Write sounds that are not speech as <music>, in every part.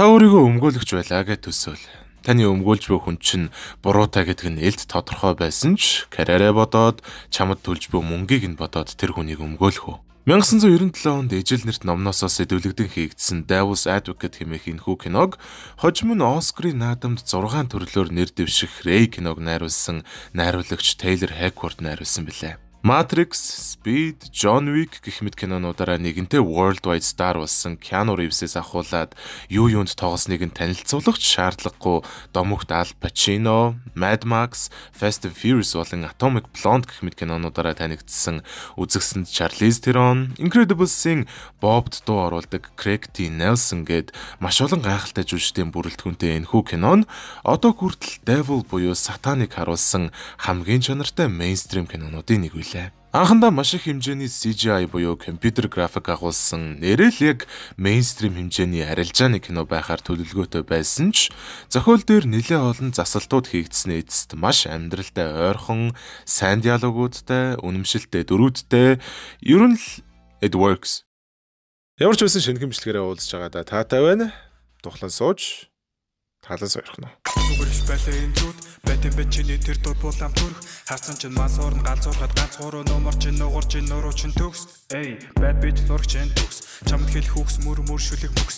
Та өөрийгөө өмгөөлөгч байлаа гэж төсөөл. Таны өмгөөлж буй хүн чинь буруутай гэдэг нь элд тодорхой байсан ч карьерээ бодоод чамд төлж буй мөнгийг нь бодоод тэр хүнийг өмгөөлөх үү? 1997 онд ижил нэрт номноосоо сэдвлэгдэн хийгдсэн Devil's Advocate хэмээх энэхүү киног хожим нь Оскарын наадамд 6 төрлөөр нэр дэвших Ray киног найруулсан найруулагч Taylor Hackford найруулсан билээ. Matrix, Speed, John Wick гэх мэт кинонуудаараа нэгэнтээ worldwide star болсон Keanu Reeves-ээс ахуулаад юу юунд тоглосныг нь танилцуулах шаардлагагүй домогт Al Pacino, Mad Max, Fast and Furious болон Atomic Blonde гэх мэт кинонуудаараа танигдсан үзэгсэнд Charlize Theron, Incredibles-ийн Bob-д дуу оруулдаг Craig T. Nelson гээд маш олон гайхалтай жүжигчдийн бүрэлдэхүүнтэй энэхүү кинон одоо хүртэл Devil буюу сатаныг харуулсан хамгийн чанартай мейнстрим кинонуудын нэг билээ. Анхандаа маш их хэмжээний CGI буюу компьютер график агуулсан нэрэл яг мейнстрим хэмжээний арилжааны кино байхаар төлөвлөгөөтэй байсан ч зохиол дээр нэлээд олон засалтууд хийгдсэн эцэст маш амьдралтай ойрхон, сайн диалогуудтай, үнэмшилтэй дөрүүдтэй ер нь л it works. Ямар ч үсэн шинэ хэмжлэгээр уулзж байгаа да. Таатай байна. Тухлан сууж талаас барих нь. Зүгэрч байлаа энэ зүуд бадэн бэд чиний тэр дур булам төрөх хаарсан чин мас уурн галзуурхад ганц хуруу нумар чин нуугар чин нуруу чин төгс. Эй бад бич зурагч энэ төгс. Чамд хэл хүүхс мөр мөр шүлэг мөкс.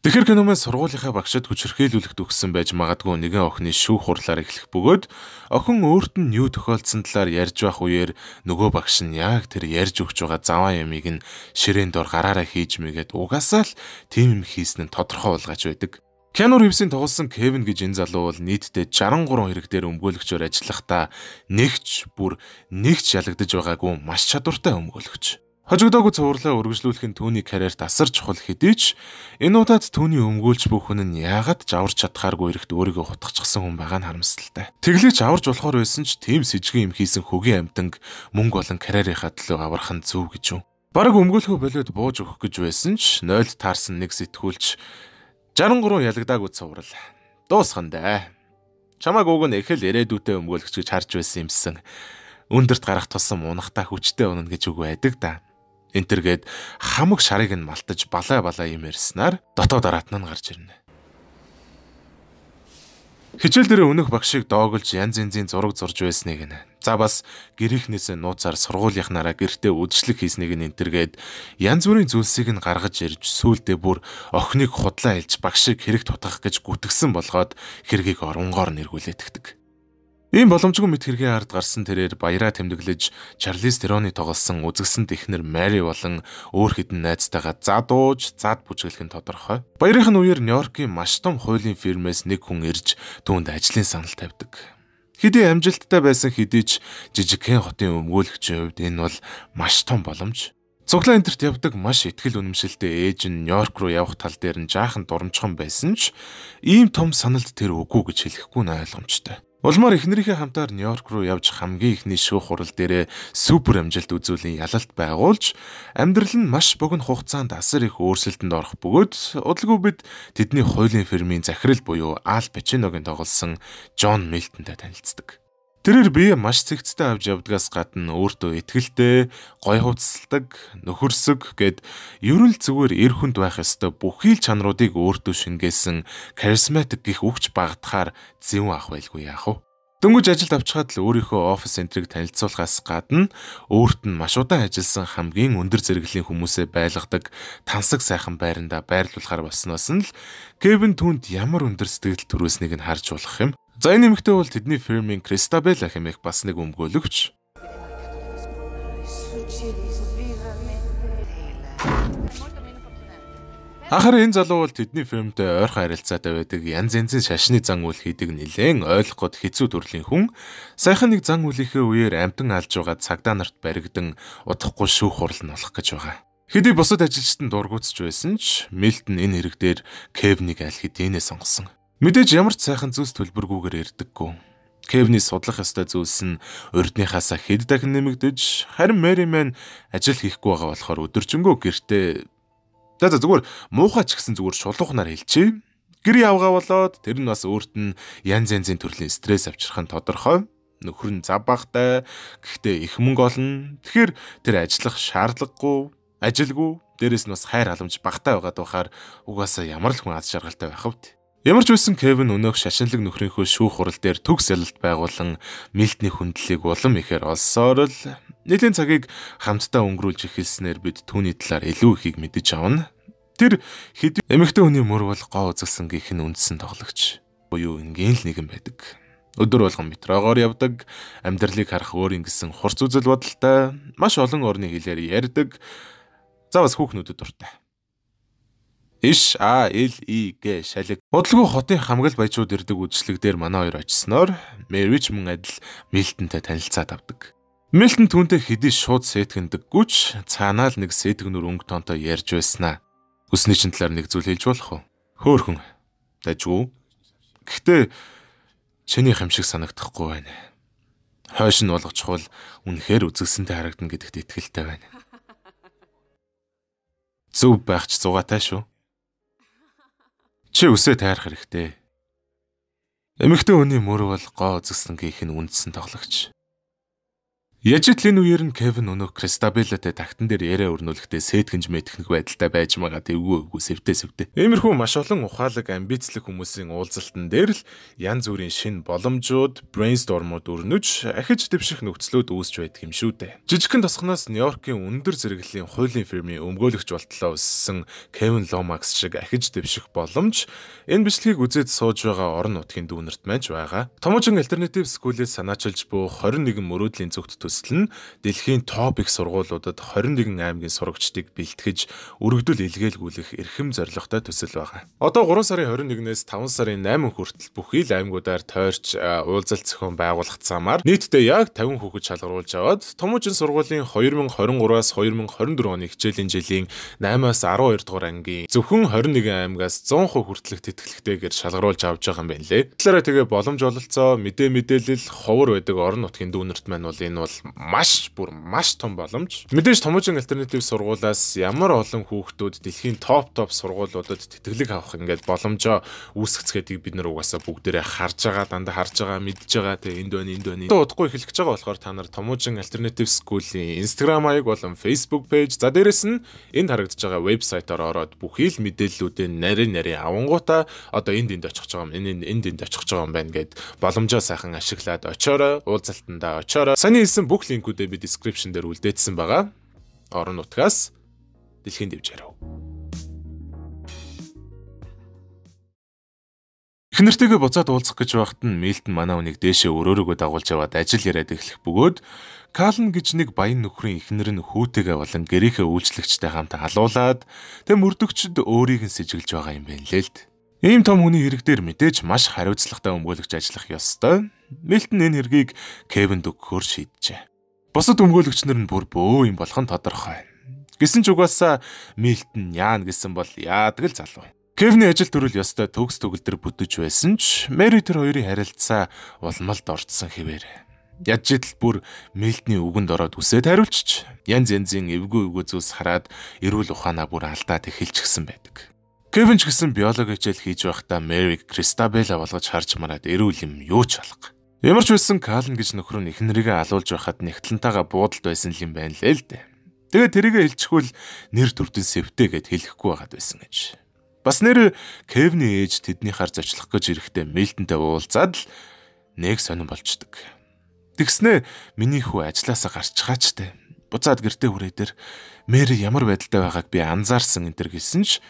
Тэгэхэр киномээ сургуулийнхаа багшид хүч хэрхээлүүлэхэд өгсөн байж магадгүй нэгэн охины шүүх хурлаар эхлэх бөгөөд охин өөрт нь юу тохиолдсон талаар ярьж байх үеэр нөгөө багш нь яг тэр ярьж өгч байгаа заваа ямиг нь ширээн дор гараараа хийж мэгээд угасаал тийм юм хийсэн нь тодорхой болгаж байдаг. Киану Ривсийн тоглосон Кевин гэж энэ залуу бол нийтдээ 63 хэрэг дээр өмгөөлөгчөөр ажиллахдаа нэгч бүр нэгч ялагдж байгаагүй маш чадвартай өмгөөлөгч. Хожигдоогүй цувралаа үргэлжлүүлэх нь түүний карьерт асар чухал хэдий ч энэ удаад түүний өмгөөлж бүх хүн нь яагаад жаварч чадхааргүй хэрэгт өөрийгөө хутгахчихсан хүн байгаа нь харамсалтай. Тэглэж аварж болохоор байсан ч тийм с ิจ гэн юм хийсэн хөгийн амтанг мөнгө болон карьерийнхаа төлөө аврах нь зөв гэж юм. Бараг өмгөөлөхө болоод бууж өгөх гэж байсан ч 0 таарсан нэг сэтгүүлч 63 ялагдаагүй цуврал. Дуусхан даа. Чамаг уг нь эхэл ирээдүйтэй өмгөөлөгч гэж харж байсан юмсан. Өндөрт гарах тусам унахтаа хүчтэй унана гэж үг байдаг да. Энтергээд хамаг шарыг нь малтаж балай балай юм ярьснаар дотоод аратнаа гарч ирнэ. Хичээл дээр өнөх багшийг доогөлж янз янзын зураг зурж байсныг нь. За бас гэрийнхнээс нууцаар сургуулийнхнаараа гэртээ үдшилэг хийснийг нь энтергээд янз бүрийн зүйлсийг нь гаргаж ирж сүулдэ бүр охиныг худлаа илж багшийг хэрэгт тутгах гэж гүтгсэн болгоод хэргийг оронгоор нэргүүлэтгдэг. Ийм боломжгүй мэд хэргийн ард гарсан тэрээр баяраа тэмдэглэж Чарлиз Тероны тоглосон үзэгсэн технэр Мари болон өөр хэдэн найзтайгаа задууж зад бүжгэлэх нь тодорхой. Баярынх нь үеэр Нью-Йоркийн маш том хуулийн фирмээс нэг хүн ирж түүнд ажлын санал тавьдаг. Хэдий амжилттай байсан хэдий ч жижигхэн хотын өмгөөлөгчийн хувьд энэ бол маш том боломж. Цуглаа энтерт явдаг маш ихтгэл үнэмшилтэй ээж нь Нью-Йорк руу явах тал дээр нь жаахан дурамчхан байсан ч ийм том саналд тэр үгүй гэж хэлэхгүй нь ойлгомжтой. Улмаар эхнэрийнхээ хамтаар Нью-Йорк руу явж хамгийн ихний шүүх хурал дээрээ супер амжилт үзүүлэн ялалт байгуулж амьдрал нь маш богино хугацаанд асар их өөрчлөлтөнд орох бөгөөд удалгүй бид тэдний хуулийн фермийн захирал буюу Ал Пачиногийн тоглосон Джон Милтонтой танилцдаг. Тэрээр бие маш цэгцтэй авч явдгаас гадна өөртөө ихтгэлтэй, гой хувцсалдаг, нөхөрсөг гэд ерөөл зүгээр эр хүнд байх ёстой бүхий л чанаруудыг өөртөө шингээсэн харизматик гих үгч багтахаар зэв ах байлгүй яах вэ? Дөнгөж ажилд авчихад л өөрийнхөө офис энтриг танилцуулахаас гадна өөрт нь маш удаан ажилласан хамгийн өндөр зэрэглэлийн хүмүүсээ байлгадаг тансаг сайхан байранда байрлуулахар болсноос нь л Кевин түнд ямар өндөр сэтгэл төрөөснийг нь харж болох юм. За энэ нэмэгтэй бол тэдний фирмийн Кристабелла хэмээх бас нэг өмгөөлөгч Ахаар энэ залуу бол тэдний фирмтэй ойрхон харилцаатай байдаг янз янзын шашны зан үйл хийдэг нэлээн ойлгоход хэцүү төрлийн хүн. Сайхан нэг зан үйлийнхээ үеэр амтан алж байгаа цагдаа нарт баригдан удахгүй шүүх хурал нь болох гэж байгаа. Хэдий бусад ажилчид нь дургуутж байсан ч Милтон энэ хэрэг дээр Кевнийг аль хэдийнэ сонгосон. Мэдээж ямар ч сайхан зүйлс төлбөргүйгээр ирдэггүй. Кевний судлах ёстой зүйлс нь урдныхаасаа хэд дахин нэмэгдэж, харин Мэри мэн ажил хийхгүй байгаа болохоор өдөржингөө гэртээ За за зүгээр муухай ч гэсэн зүгээр шулуухнаар хэлчихье. Гэр явгаа болоод тэр нь бас өөрт нь янз янзын төрлийн стресс авчрах нь тодорхой. Нөхөр нь зав багтай, гэхдээ их мөнгө олно. Тэгэхээр тэр ажиллах шаардлагагүй, ажилгүй, дээрэс нь бас хайр халамж багтай байгаад байхаар угаасаа ямар л хүн аз жаргалтай байх вэ? Ямар ч үсэн Кевин өнөөх шашинлаг нөхрийнхөө шүүх хурал дээр төгс ялалт байгуулан мэлтний хүндлэлийг улам ихээр олсоор л нэгэн цагийг хамтдаа өнгөрүүлж эхэлснээр бид түүний талаар илүү ихийг мэдэж авна. Тэр хэдэн эмэгтэй хүний мөр бол гоо үзэлсэн гих нь үндсэн тоглогч. Буюу ингийн л нэгэн байдаг. Өдөр болгон метрогоор явдаг, амьдралыг харах өөр ингэсэн хурц үзэл бодолтой, маш олон орны хэлээр ярьдаг. За бас хүүхнүүдэд дуртай. Иш А Л И Г шалиг. Удалгүй хотын хамгаал баяжууд ирдэг үйлчлэгдэр манай хоёр очисноор Мэрвич мөн адил Милтонтой танилцаад авдаг. Милтон түүнтэй хэдий шууд сэтгэндэггүй ч цаанаал нэг сэтгэнүр өнгө тонтой ярьж байснаа. Өсний чин талаар нэг зүйл хэлж болох уу? Хөөхөн. Дажгүй. Гэхдээ чиний хэмшиг санагдахгүй байна. Хойш нь болгоч хул үнэхээр үзэгсэнтэй харагдана гэдэгт итгэлтэй байна. <laughs> Зөв байх ч зугаатай шүү. Чи үсээ тайрах хэрэгтэй. Эмэгтэй хүний мөр бол гоо зэснгийн хэн үндсэн тоглогч. Яжид л энэ үеэр нь Кевин өнөө Кристабелатай тагтан дээр яриа өрнүүлэхдээ сэтгэнж мэдхнэг байдалтай байж байгаа эвгүй эвгүй сэвдэ сэвдэ. Иймэрхүү маш олон ухаалаг амбицлог хүмүүсийн уулзалтан дээр л янз бүрийн шин боломжууд, брейнстормууд өрнөж ахиж дэвших нөхцлүүд үүсч байдаг юм шүү дээ. Жижигхэн тосхноос Нью-Йоркийн өндөр зэрэглэлийн хуулийн фирмийн өмгөөлөгч болтлоо өссөн Кевин Ломакс шиг ахиж дэвших боломж энэ бичлэгийг үзээд сууж байгаа орон нутгийн дүүнерт мэж байгаа. Томожин альтернатив скулээс санаачилж буй 21 мөрөөдлийн зөвхөн төсөл нь дэлхийн топ их сургуулиудад 21 аймгийн сурагчдыг бэлтгэж өргөдөл илгээлгүүлэх эрхэм зорилготой төсөл байгаа. Одоо 3 сарын 21-ээс 5 сарын 8 хүртэл бүхий л аймагуудаар тойрч уулзалт зохион байгуулагдсаамаар нийтдээ яг 50 хүүхэд шалгаруулж аваад Томужин сургуулийн 2023-аас 2024 оны хичээлийн жилийн 8-аас 12 дугаар ангийн зөвхөн 21 аймагаас 100% хүртэлх тэтгэлэгтэйгээр шалгаруулж авч байгаа юм байна лээ. Тэлээрээ тэгээ боломж ололцоо мэдээ мэдээлэл ховор байдаг орон нутгийн дүүнерт маань бол энэ бол маш бүр маш том боломж. Мэдээж Томужин альтернатив сургуулаас ямар олон хүүхдүүд дэлхийн топ топ сургуулиудад тэтгэлэг авах ингээд боломжоо үүсгэцгээдийг бид нар угаасаа бүгдээрээ харж байгаа, дандаа харж байгаа, мэдж байгаа. Тэгээ энд байна, энд байна. Тэ удахгүй эхэлж байгаа болохоор та нар Томужин альтернатив скуулийн Instagram хаяг болон Facebook page за дээрэс нь энд харагдаж байгаа вебсайтаар ороод бүхий л мэдээллүүдээ нарийн нарийн авангуудаа одоо энд энд очих байгаа юм, энд энд очих байгаа юм байна гэд боломжоо сайхан ашиглаад очоорой, уулзалтандаа очоорой. Саний хэлсэн бүх линкүүдээ би description дээр үлдээсэн байгаа. Орон нутгаас дэлхийн дэвжээрв. Эхнэртэйгээ буцаад уулзах гэж байхад нь Милтон манаа үнийг дээшээ өрөөрөөгөө дагуулж яваад ажил яриад эхлэх бөгөөд Калн гэж нэг баян нөхрийн эхнэр нь хүүтэйгээ болон гэрийнхээ үйлчлэгчтэй хамт халуулаад тэм мөрдөгчд өөрийг нь сэжиглж байгаа юм байна лээ л дээ. Ийм том хүний иргэдээр мэдээж маш хариуцлагатай өмгөөлөгч ажиллах ёстой. Милтон энэ хэргийг Кевинд өгөхөөр шийджээ. Бусад өмгөөлөгчнөр нь бүр бөө юм болох нь тодорхой. Гэсэн ч угаасаа Милтон яана гэсэн бол яадаг л залуу. Кевний ажил төрөл ёстой төгс төгөлдөр бүдэж байсан ч Мэри тэр хоёрын харилцаа улмалд орцсон хэвээр. Яж идэл бүр Милтний үгэнд ороод үсээд хариулчих. Янз янзын эвгүй эвгүй зүйлс хараад эрүүл ухаанаа бүр алдаад эхэлчихсэн байдаг. Кевин ч гэсэн биологи хичээл хийж байхдаа Мэриг Кристабела болгож харж мараад эрүүл юм юу ч алга. Ямар ч байсан Калн гэж нөхөр нь эхнэрийгээ алуулж байхад нэгтлэнтэйгээ буудалд байсан юм байна лээ л дээ. Тэгээ тэрийгэ хэлчихвэл нэр төрдөн сэвтэй гэд хэлэхгүй байгаад байсан гэж. Бас нэр Кевны ээж тэдний хар зочлох гэж ирэхдээ Милтонтэй уулзаад л нэг сонирн болчдөг. Тэгснэ миний хүү ажилласаа гарчгаачтай. Буцаад гэртээ хүрээ дээр Мэри ямар байдалтай байгааг би анзаарсан энэ төр гэсэн ч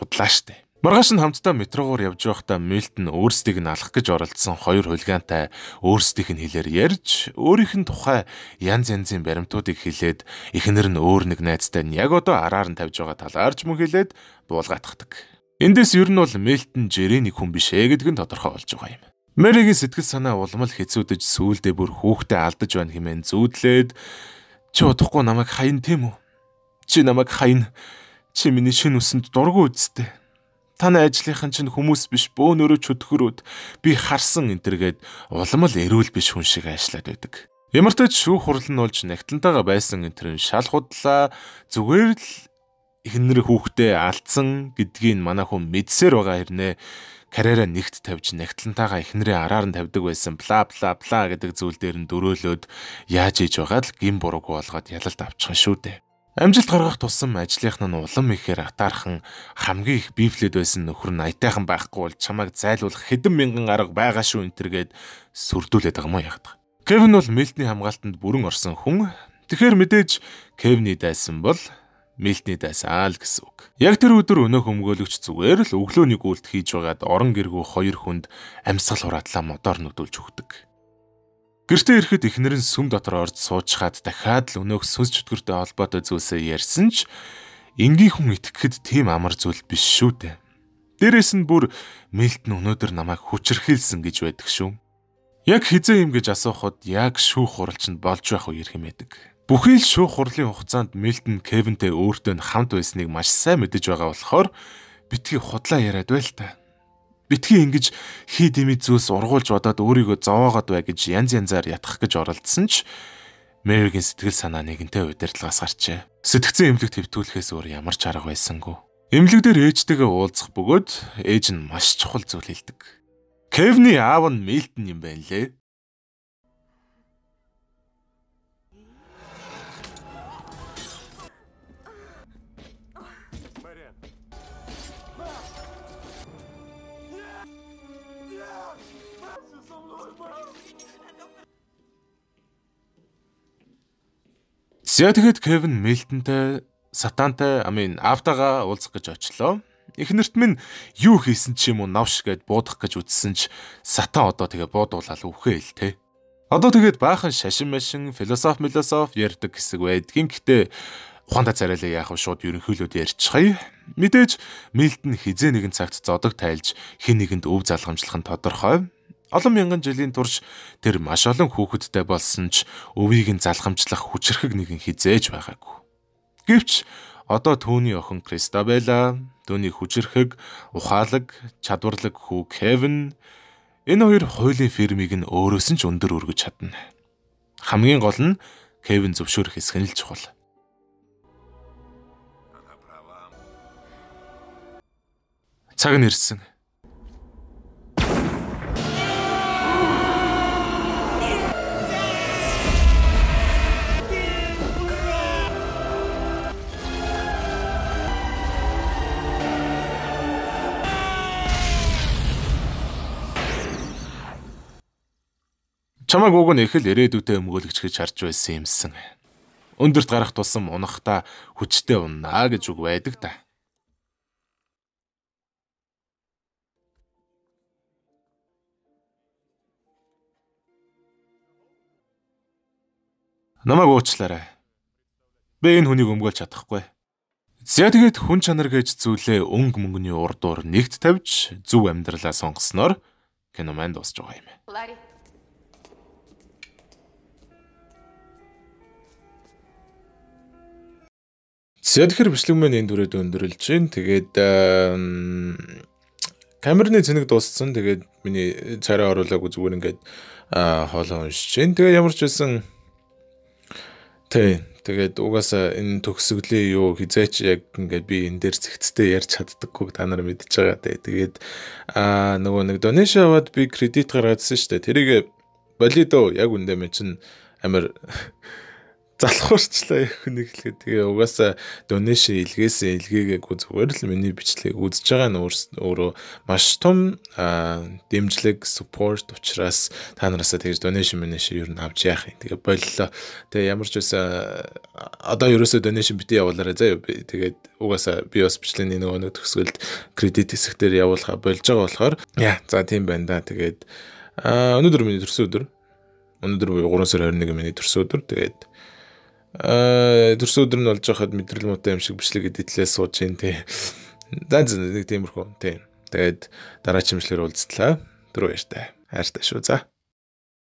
худлааштай. Маргааш нь хамтдаа метрогоор явж байхдаа Милтон өөрсдийг нь алах гэж оролдсон хоёр хулигантай өөрсдийнх нь хэлээр ярьж, өөрийнх нь тухай янз янзын баримтуудыг хэлээд, эхнэр нь өөр нэг найзтай нь яг одоо араар нь тавьж байгаа талаарч мөн хэлээд буулгаатдаг. Эндээс ер нь бол Милтон жирээний хүн биш ээ гэдэг нь тодорхой болж байгаа юм. Мэригийн сэтгэл санаа улмал хэцүүдэж сүүлдээ бүр хүүхдээ алдаж байна хэмээн зүүдлээд чи удахгүй намайг хаян тийм үү? Чи намайг хаян. Чи миний шин үсэнд дургу үзтээ таны ажлынхан чинь хүмүүс биш бөөнөрөө чөтгөрүүд би харсан энтергээд улам л эрүүл биш хүн шиг ажиллаад байдаг. Ямар ч шүүх хурлын уулж нагталтайгаа байсан энтер нь шал худлаа зүгээр л эхнэр хүүхдээ алдсан гэдгийг манай хүн мэдсээр байгаа хэрнээ карьераа нэгт тавьж нагтлантайгаа эхнэрээ араар нь тавьдаг байсан бла бла бла гэдэг зүйл дээр нь дөрөөлөөд яаж ээж байгаад л гим бурууг болгоод ялалт авчихсан шүү дээ. Амжилт гаргах тусам ажлынх нь улам ихээр атаархан хамгийн их бивлэд байсан нөхөр нь аятайхан байхгүй бол чамайг зайлуулах хэдэн мянган арга байгаа шүү энтергээд сүрдүүлээд байгаа мó ягдаг. Кевин бол Милтний хамгаалтанд бүрэн орсон хүн. Тэгэхэр мэдээж Кевний дайсан бол Милтний дайсаа л гэсэн үг. Яг тэр өдөр өнөөх өмгөөлөгч зүгээр л өглөөний гүйлт хийж байгаад орон гэргүү хоёр хүнд амьсгал хураадлаа модоор нүдүүлж өгдөг. Гэртээ ирэхэд эхнэр нь сүм дотор орж суучхаад дахиад л өнөөх сүнс чөтгөртэй холбоотой зүйлсээ ярьсан ч энгийн хүн итгэхэд тийм амар зүйл биш шүү дээ. Дээрэс нь бүр мэлт нь өнөөдөр намайг хүчрхийлсэн гэж байдаг шүү. Яг хизээ юм гэж асуухад яг шүүх хуралчнд болж байх уу ирхэмээдэг. Бүхий л шүүх хурлын хугацаанд мэлт нь Кевинтэй өөртөө хамт байсныг маш сайн мэдэж байгаа болохоор битгий худлаа яриад байл та битгий ингэж хий дэмий зүйлс ургуулж бодоод өөрийгөө зовоогоод бай гэж янз янзаар ятгах гэж оролдсон ч Мэригийн сэтгэл санаа нэгэнтээ удирдлагаас гарчээ. Сэтгцэн эмнэлэг төвтүүлэхээс өөр ямар ч арга байсангүй. Эмнэлэг дээр ээжтэйгээ уулзах бөгөөд ээж нь маш чухал зүйл хэлдэг. Кевны аав нь Милтон юм байна лээ. За тэгэхэд Кевин Милтонтай сатантай амин автага уулзах гэж очлоо. Эхнэрт минь юу хийсэн ч юм уу навш гэд буудах гэж үзсэн ч сатан одоо тэгээ буудуулаад үхээ ил тээ. Одоо тэгээд баахан шашин машин философ философ ярьдаг хэсэг байдгийн гэтээ ухаантай царайлаа яах вэ шууд ерөнхийлөөд ярьчихъя. Мэдээж Милтон хизээ нэгэн цагт зодог тайлж хэн нэгэнд өв залгамжлах нь тодорхой. Олон мянган жилийн турш тэр маш олон хүүхэдтэй болсон ч өвийг нь залхамжлах хүчрхэг нэгэн хизээж байгаагүй. Гэвч одоо түүний охин Кристабела, түүний хүчрхэг, ухаалаг, чадварлаг хүү Кевин энэ хоёр хуулийн фермийг нь өөрөөс нь ч өндөр өргөж чадна. Хамгийн гол нь Кевин зөвшөөрөх хэсэг нь л чухал. Цаг нь ирсэн. Чамаг уг нь их л ирээдүйтэй өмгөөлөгч гэж харж байсан юмсан. Өндөрт гарах тусам унахдаа хүчтэй уннаа гэж үг байдаг та. Намаг уучлаарай. Би энэ хүнийг өмгөөлж чадахгүй. Зя тэгээд хүн чанар гэж зүйлээ өнг мөнгөний урдуур нэгт тавьж зөв амьдралаа сонгосноор кино маань дуусж байгаа юм. За тэгэхээр бичлэг маань энд үрээд өндөрлж байна. Тэгээд камерны зэник дууссан. Тэгээд миний царай оруулаагүй зүгээр ингээд хоолоо уншиж байна. Тэгээд ямар ч байсан тий тэгээд угаасаа энэ төгсгөлээ юу хизээч яг ингээд би энэ дээр зэгцтэй ярьж чаддаггүй та нар мэдж байгаа тий. Тэгээд аа нөгөө нэг донешн аваад би кредит гаргаадсэн шүү дээ. Тэрийг болидо яг үндэ мэ чин амир залхуурчлаа хүнийг хэлгээд тэгээ угаасаа донешн илгээсээ илгээгээгүй зүгээр л миний бичлэгийг үзэж байгаа нь өөрөө маш том дэмжлэг support учраас та нараас тэгж донешн мэнэшн юу н авч яах юм тэгээ боллоо тэгээ ямар ч үсэн одоо ерөөсөө донешн битээ явуулаарай заа юу тэгээд угаасаа би бас бичлэгийн нөгөө нэг төгсгөлд кредит хэсэгтэр явуулха болж байгаа болохоор яа за тийм байна да тэгээд өнөөдөр миний төрсөн өдөр өнөөдөр 3 сарын 21 миний төрсөн өдөр тэгээд Аа э, төрсөн өдөр нь болж байхад мэдрэл муутай юм шиг бичлэг эдитлээ сууж ин тээ. За нэг тиймэрхүү тийм. Тэгээд дараа чимчлэр уулзтлаа. Түрүү баяртай. Хайртай шүү. За.